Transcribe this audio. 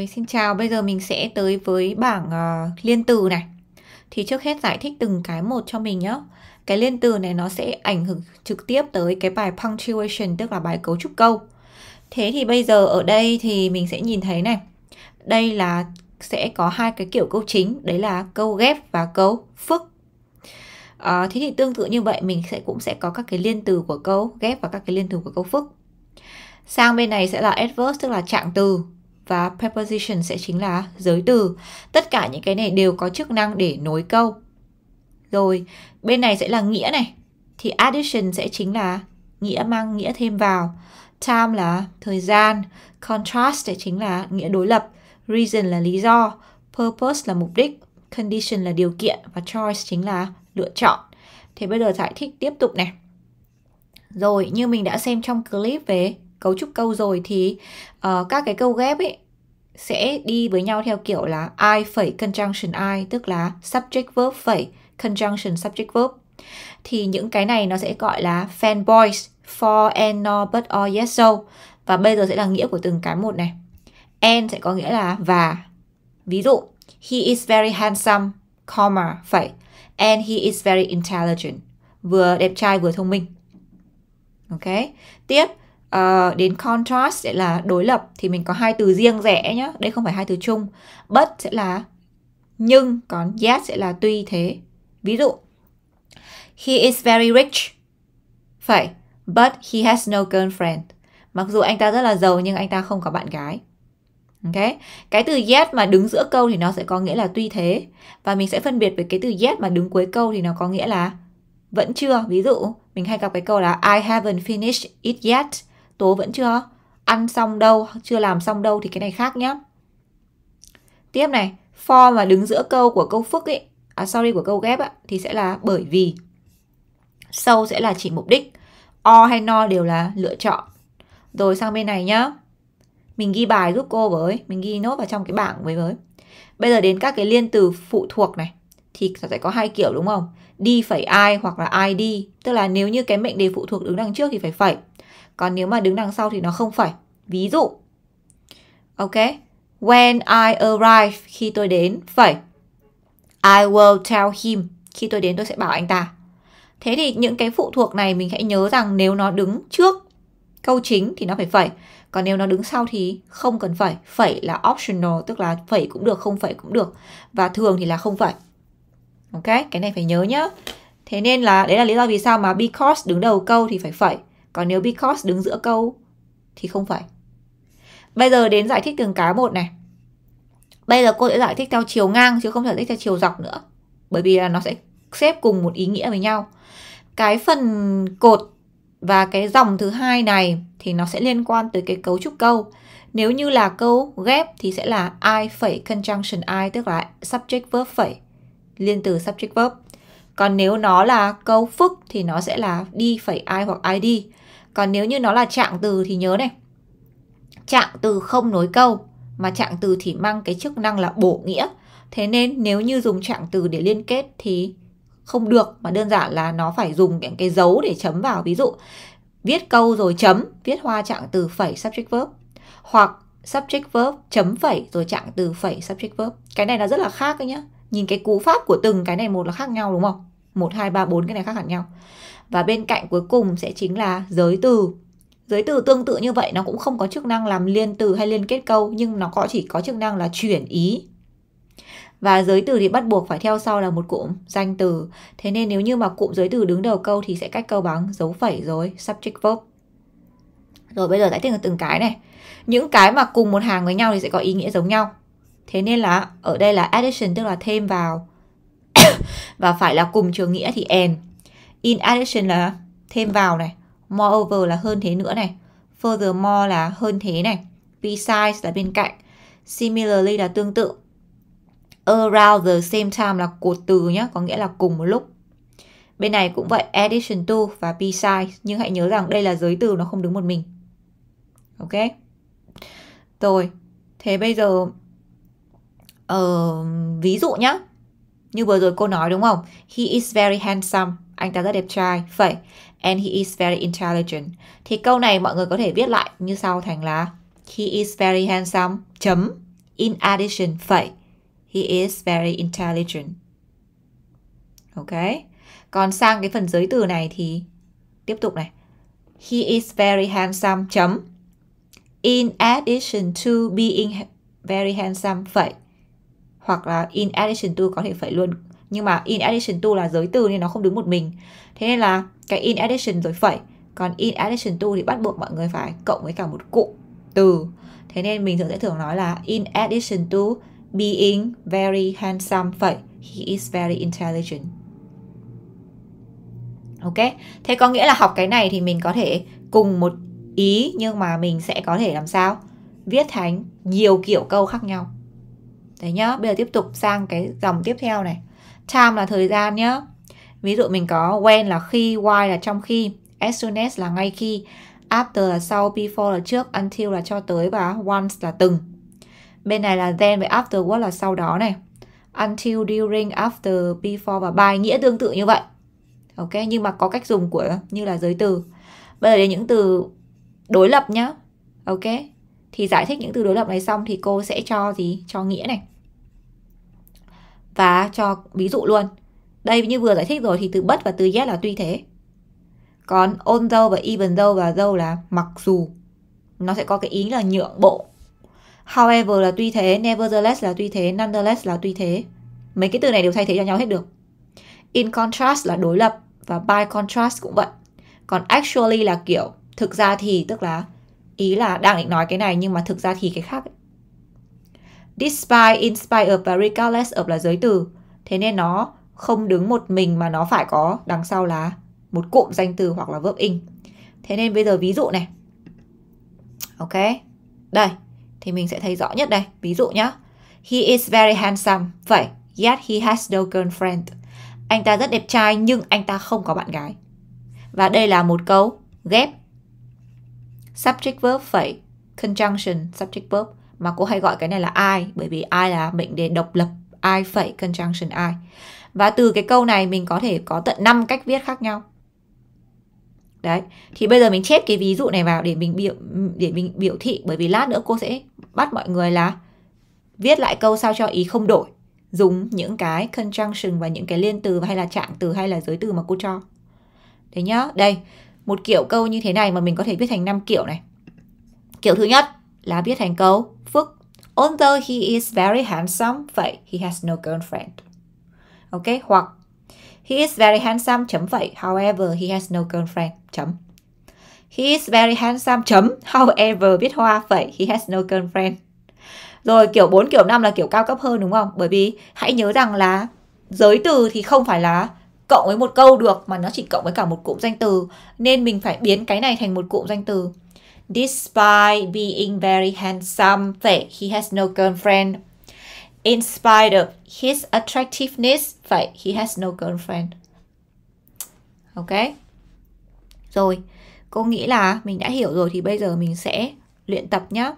Rồi, xin chào. Bây giờ mình sẽ tới với bảng uh, liên từ này. Thì trước hết giải thích từng cái một cho mình nhé. Cái liên từ này nó sẽ ảnh hưởng trực tiếp tới cái bài punctuation, tức là bài cấu trúc câu. Thế thì bây giờ ở đây thì mình sẽ nhìn thấy này. Đây là sẽ có hai cái kiểu câu chính. Đấy là câu ghép và câu phức. uh, thế thì tương tự như vậy mình sẽ cũng sẽ có các cái liên từ của câu ghép và các cái liên từ của câu phức. Sang bên này sẽ là adverb tức là trạng từ và preposition sẽ chính là giới từ. Tất cả những cái này đều có chức năng để nối câu. Rồi, bên này sẽ là nghĩa này. Thì addition sẽ chính là nghĩa mang nghĩa thêm vào. Time là thời gian, contrast sẽ chính là nghĩa đối lập, reason là lý do, purpose là mục đích, condition là điều kiện và choice chính là lựa chọn. Thế bây giờ giải thích tiếp tục này. Rồi, như mình đã xem trong clip về cấu trúc câu rồi thì uh, các cái câu ghép ấy sẽ đi với nhau theo kiểu là I phẩy conjunction I tức là subject verb phẩy conjunction subject verb thì những cái này nó sẽ gọi là fanboys for and no but or yes so và bây giờ sẽ là nghĩa của từng cái một này and sẽ có nghĩa là và ví dụ he is very handsome comma phẩy and he is very intelligent vừa đẹp trai vừa thông minh ok tiếp uh, đến contrast sẽ là đối lập thì mình có hai từ riêng rẽ nhá đây không phải hai từ chung but sẽ là nhưng còn yet sẽ là tuy thế ví dụ he is very rich phải but he has no girlfriend mặc dù anh ta rất là giàu nhưng anh ta không có bạn gái ok cái từ yet mà đứng giữa câu thì nó sẽ có nghĩa là tuy thế và mình sẽ phân biệt với cái từ yet mà đứng cuối câu thì nó có nghĩa là vẫn chưa ví dụ mình hay gặp cái câu là I haven't finished it yet Tố vẫn chưa ăn xong đâu, chưa làm xong đâu thì cái này khác nhá. Tiếp này, for mà đứng giữa câu của câu phức ấy, à sorry của câu ghép á, thì sẽ là bởi vì. Sau sẽ là chỉ mục đích. Or hay no đều là lựa chọn. Rồi sang bên này nhá. Mình ghi bài giúp cô với, mình ghi nốt vào trong cái bảng với với. Bây giờ đến các cái liên từ phụ thuộc này thì sẽ có hai kiểu đúng không? Đi phẩy ai hoặc là ai đi. tức là nếu như cái mệnh đề phụ thuộc đứng đằng trước thì phải phẩy còn nếu mà đứng đằng sau thì nó không phải. Ví dụ. Ok. When I arrive, khi tôi đến, phải I will tell him, khi tôi đến tôi sẽ bảo anh ta. Thế thì những cái phụ thuộc này mình hãy nhớ rằng nếu nó đứng trước câu chính thì nó phải phải Còn nếu nó đứng sau thì không cần phải phải là optional, tức là phải cũng được, không phải cũng được. Và thường thì là không phải Ok, cái này phải nhớ nhá. Thế nên là đấy là lý do vì sao mà because đứng đầu câu thì phải phải còn nếu because đứng giữa câu thì không phải. Bây giờ đến giải thích từng cái một này. Bây giờ cô sẽ giải thích theo chiều ngang chứ không giải thích theo chiều dọc nữa. Bởi vì là nó sẽ xếp cùng một ý nghĩa với nhau. Cái phần cột và cái dòng thứ hai này thì nó sẽ liên quan tới cái cấu trúc câu. Nếu như là câu ghép thì sẽ là I phẩy conjunction I tức là subject verb phẩy liên từ subject verb. Còn nếu nó là câu phức thì nó sẽ là đi phẩy ai hoặc ai đi Còn nếu như nó là trạng từ thì nhớ này. Trạng từ không nối câu mà trạng từ thì mang cái chức năng là bổ nghĩa. Thế nên nếu như dùng trạng từ để liên kết thì không được mà đơn giản là nó phải dùng những cái dấu để chấm vào. Ví dụ viết câu rồi chấm, viết hoa trạng từ phẩy subject verb hoặc subject verb chấm phẩy rồi trạng từ phẩy subject verb. Cái này nó rất là khác đấy nhá nhìn cái cú pháp của từng cái này một là khác nhau đúng không? 1, 2, 3, 4 cái này khác hẳn nhau. Và bên cạnh cuối cùng sẽ chính là giới từ. Giới từ tương tự như vậy nó cũng không có chức năng làm liên từ hay liên kết câu nhưng nó có chỉ có chức năng là chuyển ý. Và giới từ thì bắt buộc phải theo sau là một cụm danh từ. Thế nên nếu như mà cụm giới từ đứng đầu câu thì sẽ cách câu bằng dấu phẩy rồi subject verb. Rồi bây giờ giải thích từng cái này. Những cái mà cùng một hàng với nhau thì sẽ có ý nghĩa giống nhau. Thế nên là ở đây là addition tức là thêm vào và phải là cùng trường nghĩa thì and. In addition là thêm vào này, moreover là hơn thế nữa này, furthermore là hơn thế này, besides là bên cạnh, similarly là tương tự. Around the same time là cột từ nhé, có nghĩa là cùng một lúc. Bên này cũng vậy, addition to và besides, nhưng hãy nhớ rằng đây là giới từ nó không đứng một mình. Ok? Rồi, thế bây giờ uh, ví dụ nhá như vừa rồi cô nói đúng không he is very handsome anh ta rất đẹp trai phẩy and he is very intelligent thì câu này mọi người có thể viết lại như sau thành là he is very handsome chấm in addition phẩy he is very intelligent ok còn sang cái phần giới từ này thì tiếp tục này he is very handsome chấm in addition to being very handsome phẩy hoặc là in addition to có thể phải luôn nhưng mà in addition to là giới từ nên nó không đứng một mình thế nên là cái in addition rồi phẩy còn in addition to thì bắt buộc mọi người phải cộng với cả một cụm từ thế nên mình thường sẽ thường nói là in addition to being very handsome phẩy he is very intelligent ok thế có nghĩa là học cái này thì mình có thể cùng một ý nhưng mà mình sẽ có thể làm sao viết thành nhiều kiểu câu khác nhau đấy nhá bây giờ tiếp tục sang cái dòng tiếp theo này time là thời gian nhá ví dụ mình có when là khi why là trong khi as soon as là ngay khi after là sau before là trước until là cho tới và once là từng bên này là then với afterward là sau đó này until during after before và by nghĩa tương tự như vậy ok nhưng mà có cách dùng của như là giới từ bây giờ đến những từ đối lập nhá ok thì giải thích những từ đối lập này xong thì cô sẽ cho gì cho nghĩa này và cho ví dụ luôn đây như vừa giải thích rồi thì từ bất và từ yet là tuy thế còn although và even though và though là mặc dù nó sẽ có cái ý là nhượng bộ however là tuy thế nevertheless là tuy thế nonetheless là tuy thế mấy cái từ này đều thay thế cho nhau hết được in contrast là đối lập và by contrast cũng vậy còn actually là kiểu thực ra thì tức là Ý là đang định nói cái này nhưng mà thực ra thì cái khác ấy. Despite, in spite of và regardless of là giới từ. Thế nên nó không đứng một mình mà nó phải có đằng sau là một cụm danh từ hoặc là verb in. Thế nên bây giờ ví dụ này. Ok. Đây. Thì mình sẽ thấy rõ nhất đây. Ví dụ nhá. He is very handsome. Vậy. Yet he has no girlfriend. Anh ta rất đẹp trai nhưng anh ta không có bạn gái. Và đây là một câu ghép Subject verb phẩy conjunction subject verb mà cô hay gọi cái này là I bởi vì I là mệnh đề độc lập I phẩy conjunction I Và từ cái câu này mình có thể có tận 5 cách viết khác nhau. Đấy, thì bây giờ mình chép cái ví dụ này vào để mình biểu để mình biểu thị bởi vì lát nữa cô sẽ bắt mọi người là viết lại câu sao cho ý không đổi, dùng những cái conjunction và những cái liên từ hay là trạng từ hay là giới từ mà cô cho. Thế nhá. Đây, một kiểu câu như thế này mà mình có thể viết thành 5 kiểu này. Kiểu thứ nhất là viết thành câu phức Although he is very handsome, vậy he has no girlfriend. Ok, hoặc He is very handsome chấm vậy. However, he has no girlfriend chấm. He is very handsome chấm. However, viết hoa vậy. He has no girlfriend. Rồi kiểu 4, kiểu 5 là kiểu cao cấp hơn đúng không? Bởi vì hãy nhớ rằng là giới từ thì không phải là cộng với một câu được mà nó chỉ cộng với cả một cụm danh từ nên mình phải biến cái này thành một cụm danh từ. Despite being very handsome, phải he has no girlfriend. In spite of his attractiveness, phải he has no girlfriend. Ok. Rồi, cô nghĩ là mình đã hiểu rồi thì bây giờ mình sẽ luyện tập nhé.